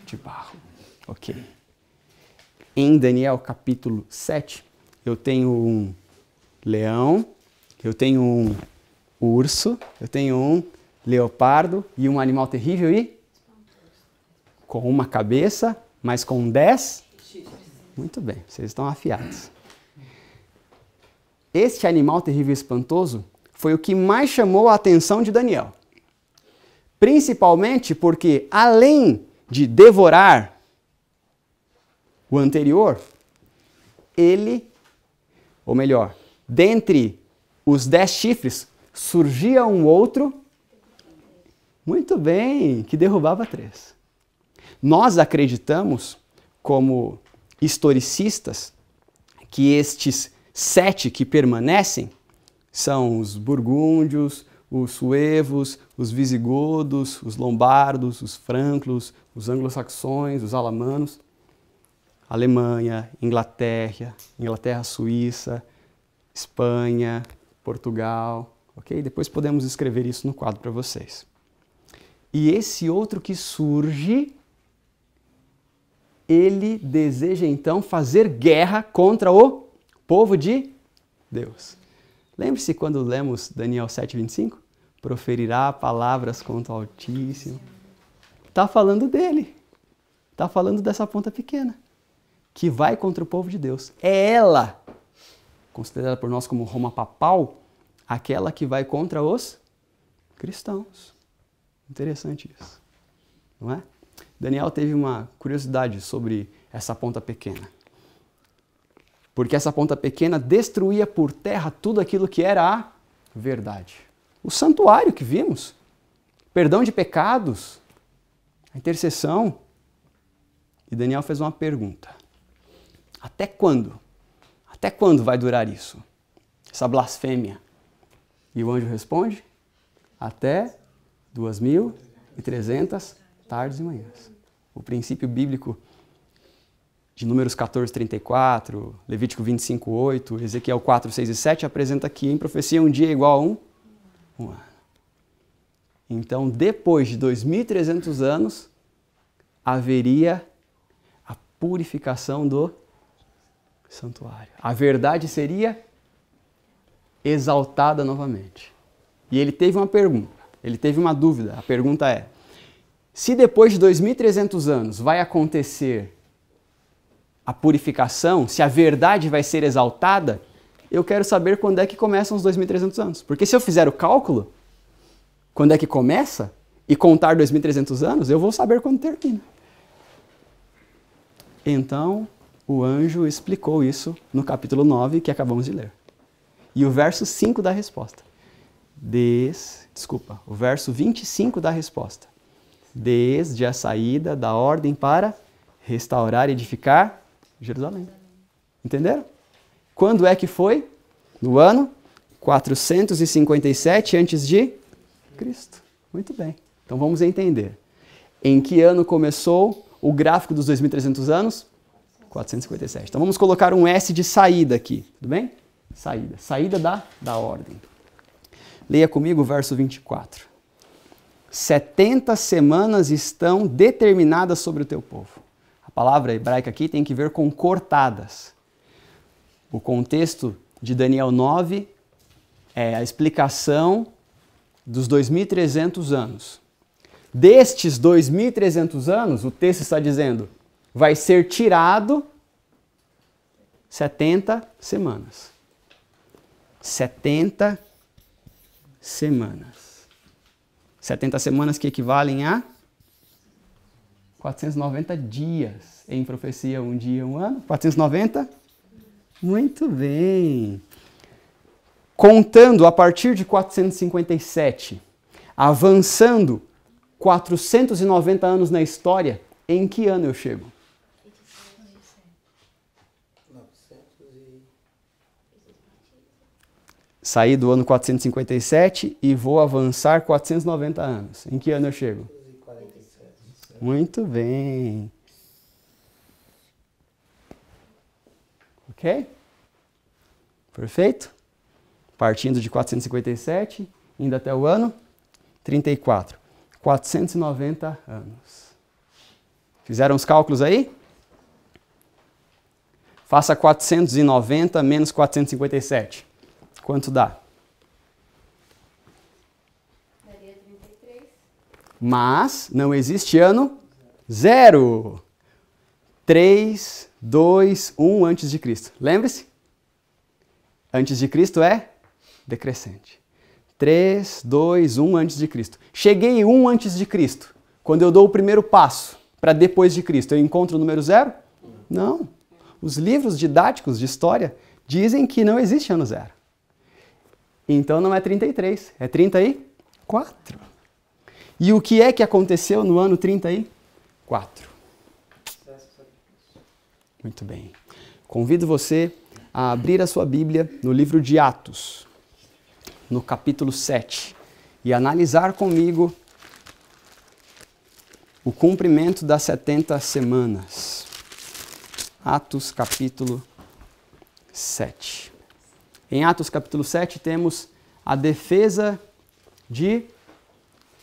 [SPEAKER 1] de barro. Ok em Daniel capítulo 7, eu tenho um leão, eu tenho um urso, eu tenho um leopardo e um animal terrível e com uma cabeça, mas com dez. Muito bem, vocês estão afiados. Este animal terrível e espantoso foi o que mais chamou a atenção de Daniel. Principalmente porque, além de devorar o anterior, ele, ou melhor, dentre os dez chifres surgia um outro, muito bem, que derrubava três. Nós acreditamos, como historicistas, que estes sete que permanecem são os burgúndios, os suevos, os visigodos, os lombardos, os francos, os anglo-saxões, os alamanos. Alemanha, Inglaterra, Inglaterra, Suíça, Espanha, Portugal, ok? Depois podemos escrever isso no quadro para vocês. E esse outro que surge, ele deseja então fazer guerra contra o povo de Deus. Lembre-se quando lemos Daniel 7:25, proferirá palavras contra o Altíssimo. Tá falando dele. Tá falando dessa ponta pequena que vai contra o povo de Deus. É ela, considerada por nós como Roma papal, aquela que vai contra os cristãos. Interessante isso, não é? Daniel teve uma curiosidade sobre essa ponta pequena. Porque essa ponta pequena destruía por terra tudo aquilo que era a verdade. O santuário que vimos, perdão de pecados, a intercessão. E Daniel fez uma pergunta. Até quando? Até quando vai durar isso? Essa blasfêmia? E o anjo responde: Até 2.300 tardes e manhãs. O princípio bíblico de Números 14, 34, Levítico 25, 8, Ezequiel 4, 6 e 7 apresenta que em profecia um dia é igual a um, um ano. Então, depois de 2.300 anos, haveria a purificação do santuário. A verdade seria exaltada novamente. E ele teve uma pergunta, ele teve uma dúvida. A pergunta é: se depois de 2300 anos vai acontecer a purificação, se a verdade vai ser exaltada, eu quero saber quando é que começam os 2300 anos. Porque se eu fizer o cálculo, quando é que começa e contar 2300 anos, eu vou saber quando termina. Então, o anjo explicou isso no capítulo 9 que acabamos de ler. E o verso 5 da resposta. Des, desculpa, o verso 25 da resposta. Desde a saída da ordem para restaurar e edificar Jerusalém. Entenderam? Quando é que foi? No ano 457 antes de Cristo. Muito bem. Então vamos entender. Em que ano começou o gráfico dos 2300 anos? 457. Então vamos colocar um S de saída aqui, tudo bem? Saída, saída da, da ordem. Leia comigo o verso 24. 70 semanas estão determinadas sobre o teu povo. A palavra hebraica aqui tem que ver com cortadas. O contexto de Daniel 9 é a explicação dos 2.300 anos. Destes 2.300 anos, o texto está dizendo, vai ser tirado 70 semanas. 70 semanas. 70 semanas que equivalem a 490 dias. Em profecia, um dia, um ano. 490? Muito bem. Contando a partir de 457, avançando 490 anos na história, em que ano eu chego? saí do ano 457 e vou avançar 490 anos. Em que ano eu chego? Muito bem. Ok? Perfeito? Partindo de 457, indo até o ano 34. 490 anos. Fizeram os cálculos aí? Faça 490 menos 457. Quanto dá? Daria 33. Mas não existe ano zero. 3, 2, 1 antes de Cristo. Lembre-se? Antes de Cristo é decrescente. 3, 2, 1 antes de Cristo. Cheguei 1 antes de Cristo. Quando eu dou o primeiro passo para depois de Cristo, eu encontro o número zero? Não. Os livros didáticos de história dizem que não existe ano zero. Então não é 33, é 34. E o que é que aconteceu no ano 34? Muito bem. Convido você a abrir a sua Bíblia no livro de Atos, no capítulo 7, e analisar comigo o cumprimento das 70 semanas. Atos, capítulo 7. Em Atos capítulo 7 temos a defesa de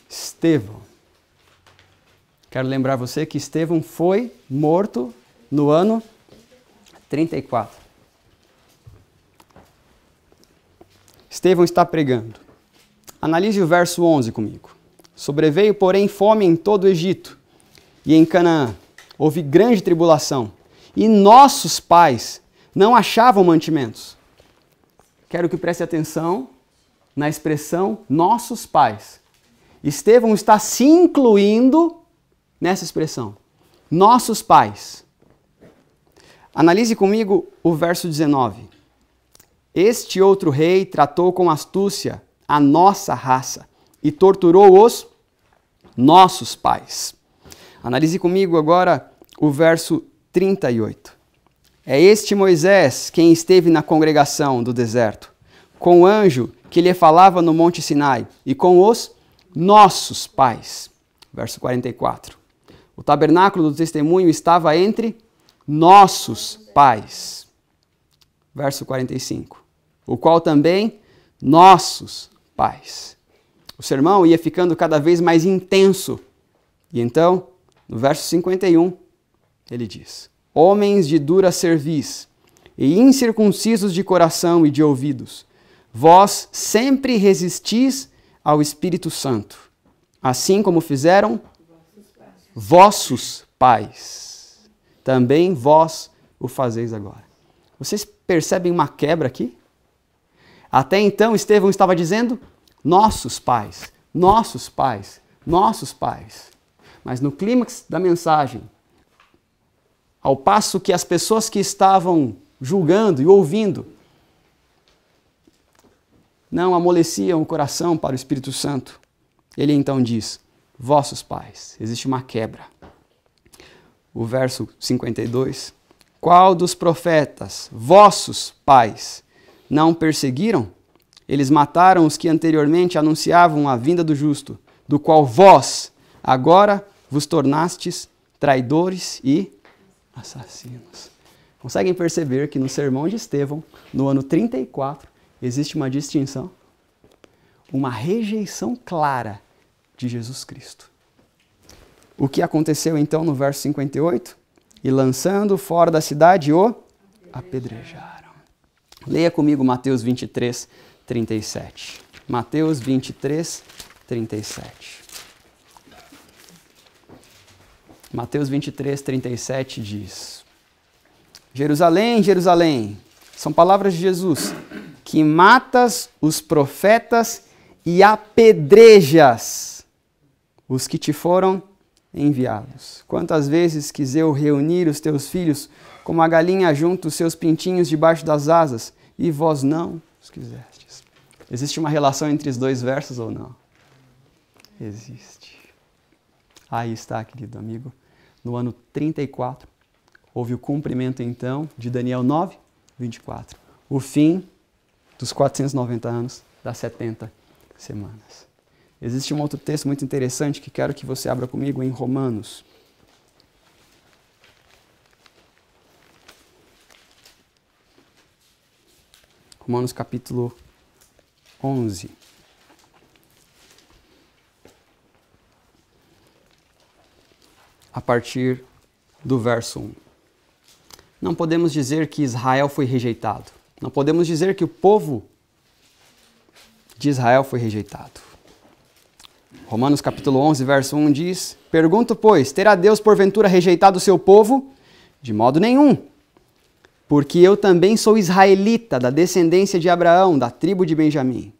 [SPEAKER 1] Estevão. Quero lembrar você que Estevão foi morto no ano 34. Estevão está pregando. Analise o verso 11 comigo. Sobreveio, porém, fome em todo o Egito e em Canaã. Houve grande tribulação. E nossos pais não achavam mantimentos quero que preste atenção na expressão nossos pais. Estevão está se incluindo nessa expressão. Nossos pais. Analise comigo o verso 19. Este outro rei tratou com astúcia a nossa raça e torturou os nossos pais. Analise comigo agora o verso 38. É este Moisés quem esteve na congregação do deserto, com o anjo que lhe falava no Monte Sinai e com os nossos pais. Verso 44. O tabernáculo do testemunho estava entre nossos pais. Verso 45. O qual também nossos pais. O sermão ia ficando cada vez mais intenso. E então, no verso 51, ele diz: homens de dura cerviz, e incircuncisos de coração e de ouvidos, vós sempre resistis ao Espírito Santo, assim como fizeram vossos pais. Também vós o fazeis agora. Vocês percebem uma quebra aqui? Até então, Estevão estava dizendo: nossos pais, nossos pais, nossos pais. Mas no clímax da mensagem, ao passo que as pessoas que estavam julgando e ouvindo não amoleciam o coração para o Espírito Santo. Ele então diz: Vossos pais, existe uma quebra. O verso 52. Qual dos profetas, vossos pais, não perseguiram? Eles mataram os que anteriormente anunciavam a vinda do justo, do qual vós, agora, vos tornastes traidores e assassinos. Conseguem perceber que no sermão de Estevão, no ano 34, existe uma distinção? Uma rejeição clara de Jesus Cristo. O que aconteceu então no verso 58? E lançando fora da cidade o apedrejaram. Leia comigo Mateus 23, 37. Mateus 23, 37. Mateus 23, 37 diz: Jerusalém, Jerusalém, são palavras de Jesus, que matas os profetas e apedrejas os que te foram enviados. Quantas vezes quis eu reunir os teus filhos como a galinha junto os seus pintinhos debaixo das asas, e vós não os quisestes. Existe uma relação entre os dois versos ou não? Existe. Aí está, querido amigo no ano 34, houve o cumprimento então de Daniel 9, 24, o fim dos 490 anos das 70 semanas. Existe um outro texto muito interessante que quero que você abra comigo em Romanos. Romanos capítulo 11. a partir do verso 1. Não podemos dizer que Israel foi rejeitado. Não podemos dizer que o povo de Israel foi rejeitado. Romanos capítulo 11, verso 1 diz: Pergunto, pois, terá Deus porventura rejeitado o seu povo? De modo nenhum. Porque eu também sou israelita, da descendência de Abraão, da tribo de Benjamim.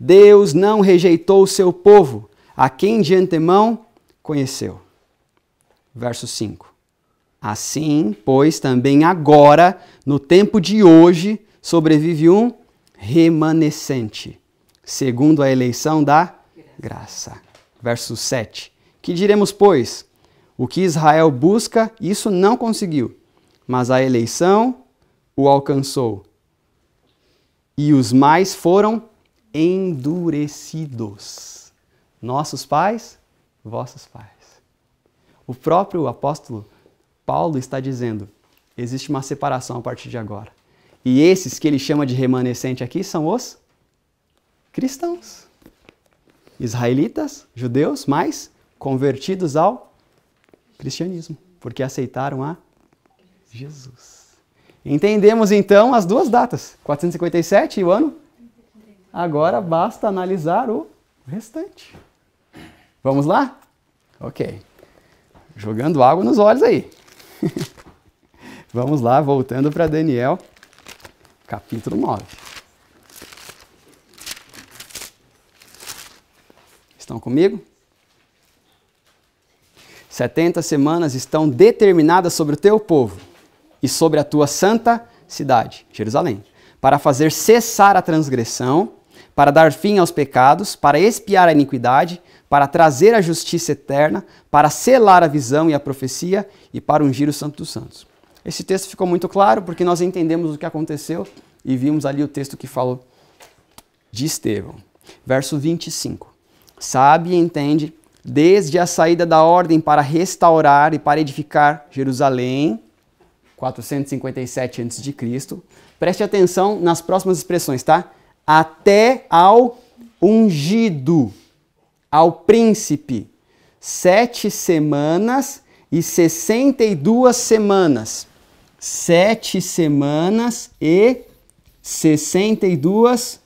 [SPEAKER 1] Deus não rejeitou o seu povo, a quem de antemão conheceu verso 5. Assim, pois também agora, no tempo de hoje, sobrevive um remanescente, segundo a eleição da graça. Verso 7. Que diremos, pois? O que Israel busca, isso não conseguiu, mas a eleição o alcançou. E os mais foram endurecidos. Nossos pais, vossos pais. O próprio apóstolo Paulo está dizendo: existe uma separação a partir de agora. E esses que ele chama de remanescente aqui são os cristãos. Israelitas, judeus, mas convertidos ao cristianismo, porque aceitaram a Jesus. Entendemos então as duas datas, 457 e o ano. Agora basta analisar o restante. Vamos lá? Ok jogando água nos olhos aí. Vamos lá, voltando para Daniel, capítulo 9. Estão comigo? 70 semanas estão determinadas sobre o teu povo e sobre a tua santa cidade, Jerusalém, para fazer cessar a transgressão, para dar fim aos pecados, para espiar a iniquidade, para trazer a justiça eterna, para selar a visão e a profecia e para ungir o Santo dos Santos. Esse texto ficou muito claro porque nós entendemos o que aconteceu e vimos ali o texto que falou de Estevão. Verso 25. Sabe e entende desde a saída da ordem para restaurar e para edificar Jerusalém, 457 a.C. Preste atenção nas próximas expressões, tá? Até ao ungido ao príncipe sete semanas e sessenta e duas semanas. Sete semanas e sessenta e duas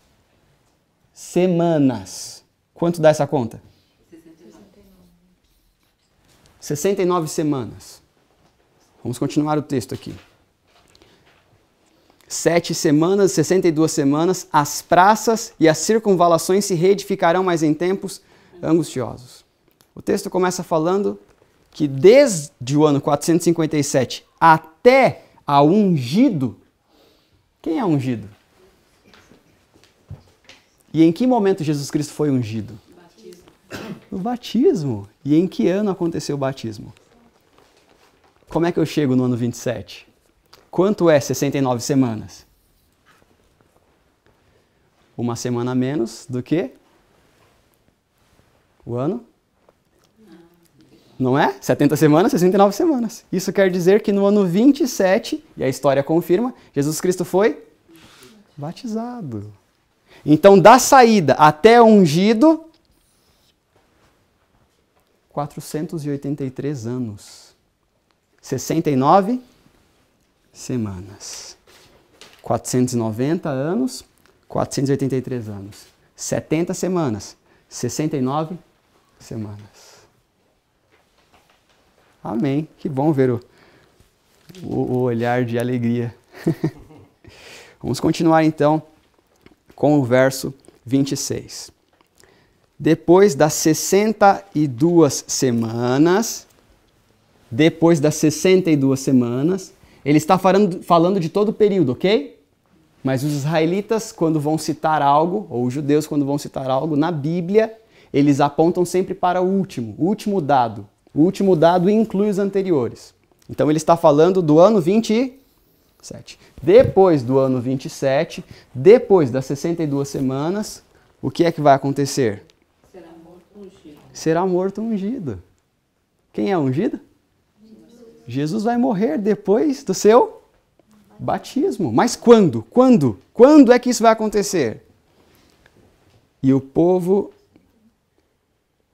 [SPEAKER 1] semanas. Quanto dá essa conta? 69 semanas. Vamos continuar o texto aqui. Sete semanas, 62 semanas, as praças e as circunvalações se reedificarão, mais em tempos angustiosos. O texto começa falando que desde o ano 457 até a ungido, quem é ungido? E em que momento Jesus Cristo foi ungido? No batismo. E em que ano aconteceu o batismo? Como é que eu chego no ano 27? Quanto é 69 semanas? Uma semana menos do que o ano. Não é? 70 semanas, 69 semanas. Isso quer dizer que no ano 27, e a história confirma, Jesus Cristo foi batizado. Então, da saída até ungido, 483 anos. 69 semanas. 490 anos, 483 anos. 70 semanas, 69 semanas semanas. Amém. Que bom ver o, o olhar de alegria. Vamos continuar então com o verso 26. Depois das 62 semanas, depois das 62 semanas, ele está falando, falando de todo o período, ok? Mas os israelitas, quando vão citar algo, ou os judeus, quando vão citar algo na Bíblia, eles apontam sempre para o último, o último dado. O último dado inclui os anteriores. Então ele está falando do ano 27. Depois do ano 27, depois das 62 semanas, o que é que vai acontecer? Será morto ungido. Será morto ungido. Quem é ungido? Jesus. Jesus vai morrer depois do seu batismo. Mas quando? Quando? Quando é que isso vai acontecer? E o povo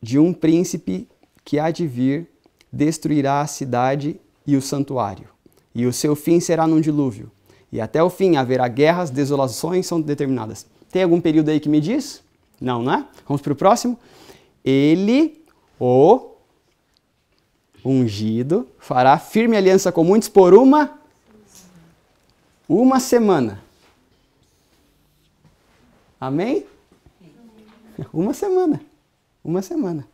[SPEAKER 1] de um príncipe que há de vir destruirá a cidade e o santuário, e o seu fim será num dilúvio. E até o fim haverá guerras, desolações são determinadas. Tem algum período aí que me diz? Não, né? Vamos para o próximo. Ele, o ungido, fará firme aliança com muitos por uma uma semana. Amém? Uma semana uma semana.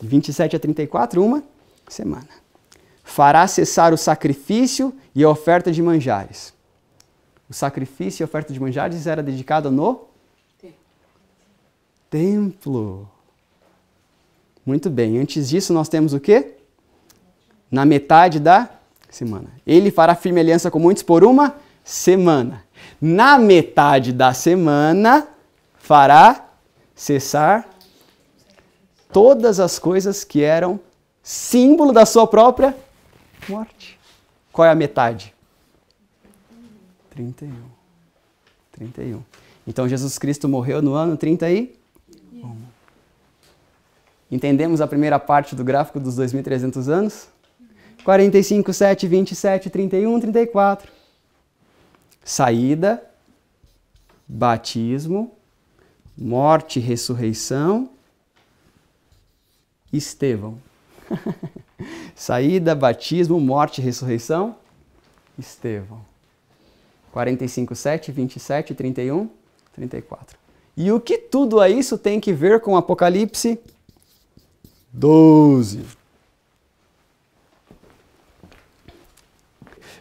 [SPEAKER 1] 27 a 34, uma semana. Fará cessar o sacrifício e a oferta de manjares. O sacrifício e a oferta de manjares era dedicado no templo. Muito bem. Antes disso, nós temos o quê? Na metade da semana. Ele fará firme aliança com muitos por uma semana. Na metade da semana, fará cessar todas as coisas que eram símbolo da sua própria morte. Qual é a metade? 31. 31. Então Jesus Cristo morreu no ano 30 31. Entendemos a primeira parte do gráfico dos 2.300 anos? 45, 7, 27, 31, 34. Saída, batismo, morte, ressurreição Estevão. Saída, batismo, morte, ressurreição, Estevão. 45, 7, 27, 31, 34. E o que tudo isso tem que ver com Apocalipse 12?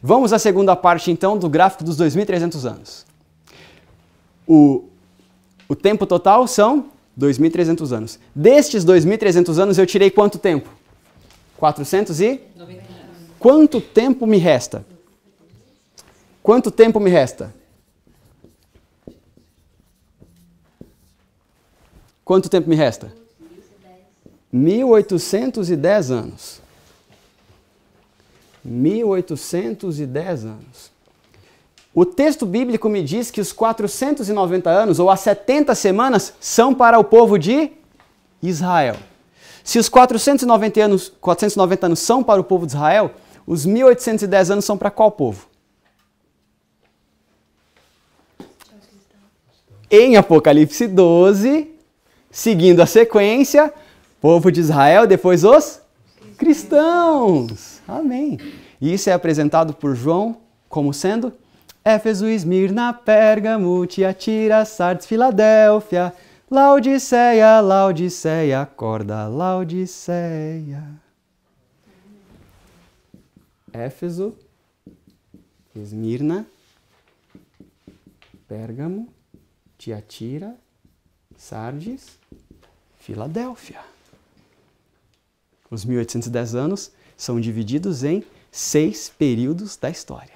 [SPEAKER 1] Vamos à segunda parte então do gráfico dos 2.300 anos. O, o tempo total são 2.300 anos. Destes 2.300 anos eu tirei quanto tempo? 400 e? Quanto tempo me resta? Quanto tempo me resta? Quanto tempo me resta? 1810 anos. 1810 anos. O texto bíblico me diz que os 490 anos, ou as 70 semanas, são para o povo de Israel. Se os 490 anos, 490 anos são para o povo de Israel, os 1810 anos são para qual povo? Em Apocalipse 12, seguindo a sequência, povo de Israel, depois os cristãos. Amém. E isso é apresentado por João como sendo Éfeso, Esmirna, Pérgamo, Tiatira, Sardes, Filadélfia, Laodiceia, Laodiceia, acorda, Laodiceia. Éfeso, Esmirna, Pérgamo, Tiatira, Sardes, Filadélfia. Os 1810 anos são divididos em seis períodos da história.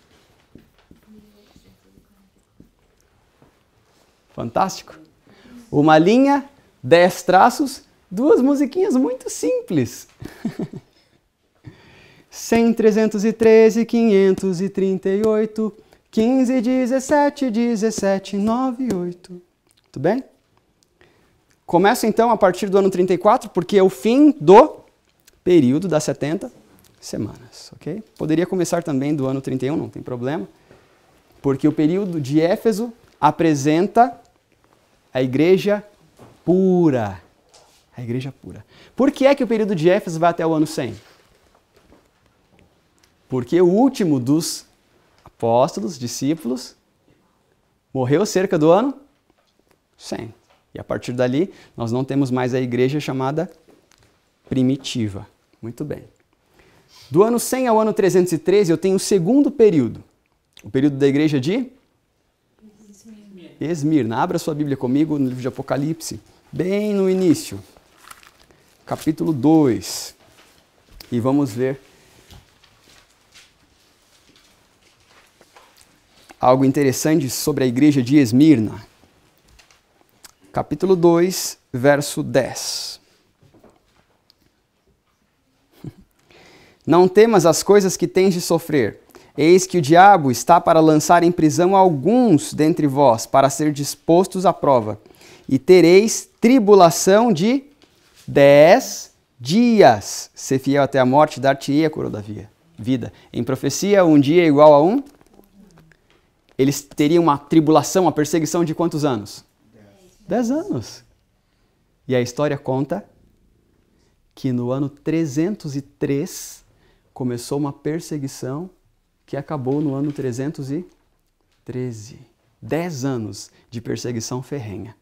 [SPEAKER 1] Fantástico? Uma linha, dez traços, duas musiquinhas muito simples. 100, 313, 538, 15, 17, 17, 9, 8. Tudo bem? Começo então a partir do ano 34, porque é o fim do período das 70 semanas, ok? Poderia começar também do ano 31, não tem problema, porque o período de Éfeso apresenta a igreja pura. A igreja pura. Por que é que o período de Éfeso vai até o ano 100? Porque o último dos apóstolos, discípulos, morreu cerca do ano 100. E a partir dali, nós não temos mais a igreja chamada primitiva. Muito bem. Do ano 100 ao ano 313, eu tenho o segundo período, o período da igreja de Esmirna. Né? Abra sua Bíblia comigo no livro de Apocalipse, bem no início, capítulo 2. E vamos ver algo interessante sobre a igreja de Esmirna. Né? Capítulo 2, verso 10. Não temas as coisas que tens de sofrer. Eis que o diabo está para lançar em prisão alguns dentre vós, para ser dispostos à prova, e tereis tribulação de dez dias. Ser fiel até a morte, dar-te-ei a coroa da vida. Em profecia, um dia é igual a um. Eles teriam uma tribulação, uma perseguição de quantos anos? Dez, dez anos. E a história conta que no ano 303 começou uma perseguição que acabou no ano 313. Dez anos de perseguição ferrenha.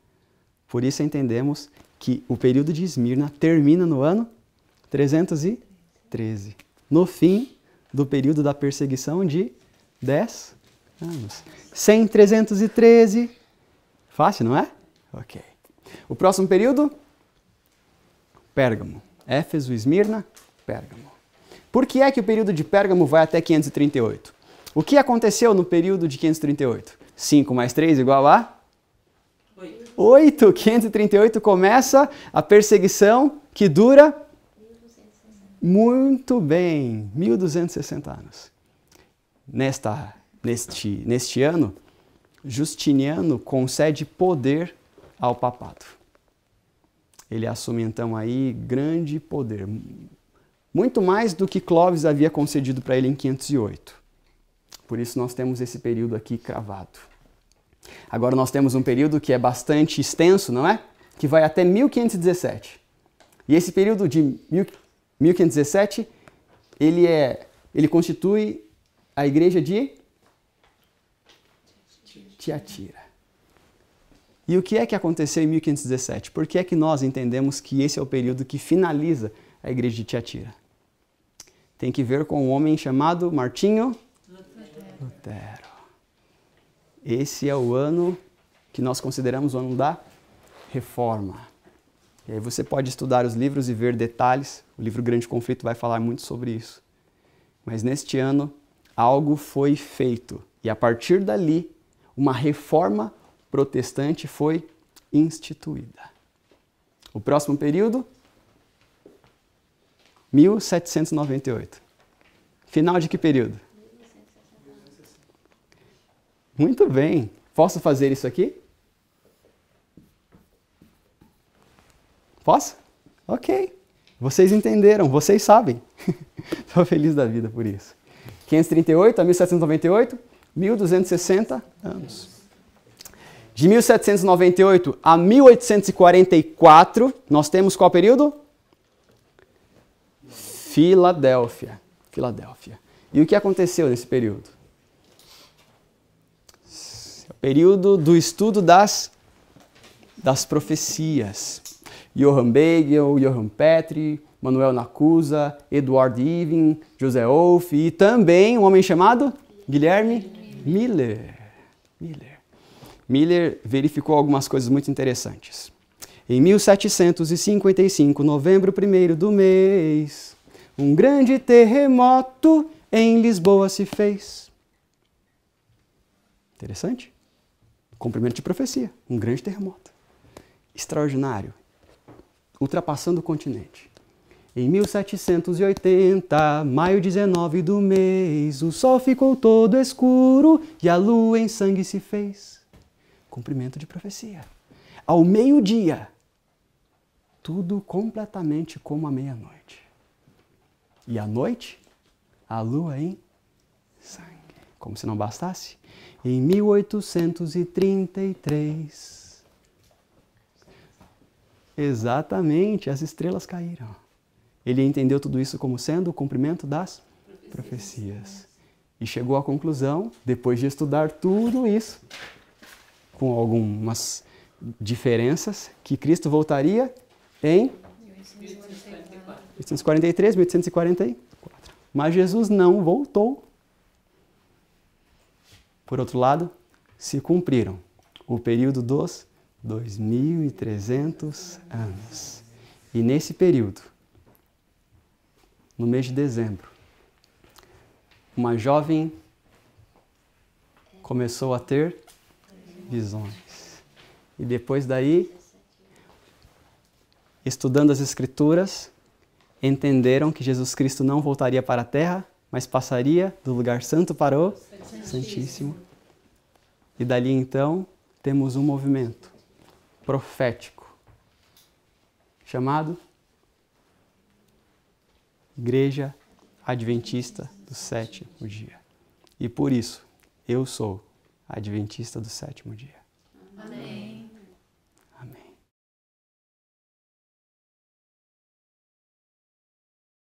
[SPEAKER 1] Por isso entendemos que o período de Esmirna termina no ano 313, no fim do período da perseguição de 10 anos. 100, 313. Fácil, não é? Ok. O próximo período? Pérgamo. Éfeso, Esmirna, Pérgamo. Por que é que o período de Pérgamo vai até 538? O que aconteceu no período de 538? 5 mais 3 igual a? 8. 8. 538 começa a perseguição que dura? 1260. Muito bem, 1260 anos. Nesta, neste, neste ano, Justiniano concede poder ao papado. Ele assume então aí grande poder, muito mais do que Clovis havia concedido para ele em 508. Por isso nós temos esse período aqui cravado. Agora nós temos um período que é bastante extenso, não é? Que vai até 1517. E esse período de 1517, ele é, ele constitui a igreja de Tiatira. E o que é que aconteceu em 1517? Por que é que nós entendemos que esse é o período que finaliza a igreja de Tiatira? tem que ver com um homem chamado Martinho Lutero. Esse é o ano que nós consideramos o ano da reforma. E aí você pode estudar os livros e ver detalhes. O livro Grande Conflito vai falar muito sobre isso. Mas neste ano, algo foi feito. E a partir dali, uma reforma protestante foi instituída. O próximo período, 1798. Final de que período? Muito bem. Posso fazer isso aqui? Posso? Ok. Vocês entenderam, vocês sabem. Estou feliz da vida por isso. 538 a 1798, 1260 anos. De 1798 a 1844, nós temos qual período? Filadélfia. Filadélfia. E o que aconteceu nesse período? É o período do estudo das, das profecias. Johann Bagel, Johann Petri, Manuel Nacusa, Eduard Even, José Wolff e também um homem chamado Guilherme Miller. Miller. Miller verificou algumas coisas muito interessantes. Em 1755, novembro primeiro do mês, um grande terremoto em Lisboa se fez. Interessante? Cumprimento de profecia. Um grande terremoto. Extraordinário. Ultrapassando o continente. Em 1780, maio 19 do mês, o sol ficou todo escuro e a lua em sangue se fez. Cumprimento de profecia. Ao meio-dia, tudo completamente como a meia-noite. E à noite, a lua em sangue. Como se não bastasse, em 1833. Exatamente, as estrelas caíram. Ele entendeu tudo isso como sendo o cumprimento das profecias. E chegou à conclusão, depois de estudar tudo isso, com algumas diferenças, que Cristo voltaria em 1843, 1844. Mas Jesus não voltou. Por outro lado, se cumpriram o período dos 2.300 anos. E nesse período, no mês de dezembro, uma jovem começou a ter visões. E depois daí, estudando as Escrituras, entenderam que Jesus Cristo não voltaria para a terra, mas passaria do lugar santo para o Santíssimo. Santíssimo. E dali então temos um movimento profético chamado Igreja Adventista do Sétimo Dia. E por isso eu sou Adventista do Sétimo Dia. Amém.